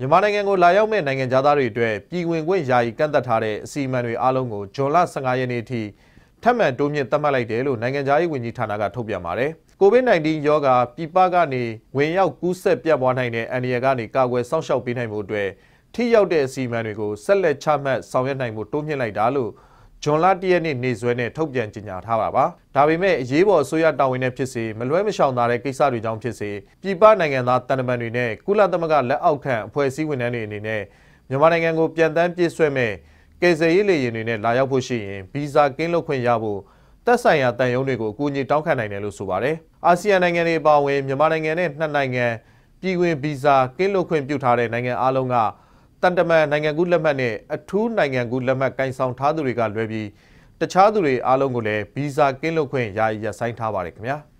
မြန်မာနိုင်ငံကိုလာရောက်မဲ့နိုင်ငံသားတွေအတွက်ပြည်ဝင်ခွင့်ယာယီကန့်သတ်ထားတဲ့အစီအမံတွေအားလုံးကိုဂျွန်လ15ရက်နေ့ထိထပ်မံတိုးမြင့်သတ်မှတ်လိုက်တယ်လို့နိုင်ငံသားရေးဝန်ကြီးဌာနကထုတ်ပြန်ပါတယ်။ကိုဗစ် -19 ရောဂါပြည်ပကနေဝင်ရောက်ကူးစက်ပြန့်ပွားနိုင်တဲ့အန္တရာယ်ကနေကာကွယ်စောင့်ရှောက်ပေးနိုင်မှုအတွက်ထိရောက်တဲ့အစီအမံတွေကိုဆက်လက်ချမှတ်ဆောင်ရွက်နိုင်မှုတိုးမြင့်လိုက်တာလို့ဂျွန်လ၁ရက်နေ့နေ့စွဲနဲ့ထုတ်ပြန်ကြေညာထားတာပါ။ဒါပေမဲ့အရေးပေါ်အစိုးရတာဝန်နဲ့ဖြစ်စေမလွဲမရှောင်သာတဲ့ကိစ္စတွေကြောင့်ဖြစ်စေပြည်ပနိုင်ငံသားတန်တမန်တွေနဲ့ကုလသမဂ္ဂလက်အောက်ခံအဖွဲ့အစည်းဝန်ထမ်းတွေအနေနဲ့မြန်မာနိုင်ငံကိုပြန်တမ်းပြည့်စွက်မဲ့ကယ်ဆယ်ရေးလေယာဉ်တွေနဲ့လာရောက်ဖို့ရှိရင်ဗီဇာကင်းလွတ်ခွင့်ရဖို့သက်ဆိုင်ရာတန်ယုံတွေကိုအကူအညီတောင်းခံနိုင်တယ်လို့ဆိုပါတယ်။အာဆီယံနိုင်ငံတွေအပါအဝင်မြန်မာနိုင်ငံနဲ့နှစ်နိုင်ငံပြည်ဝင်ဗီဇာကင်းလွတ်ခွင့်ပြုထားတဲ့နိုင်ငံအလုံးကတန်တမန်နိုင်ငံကူးလက်မှတ်နဲ့အထူးနိုင်ငံကူးလက်မှတ်ကန်ဆောင်ထားသူတွေကလွဲပြီးတခြားသူတွေအားလုံးကိုလည်းဗီဇာကင်းလွတ်ခွင့်ယာယီရပ်ဆိုင်းထားပါတယ်ခင်ဗျာ။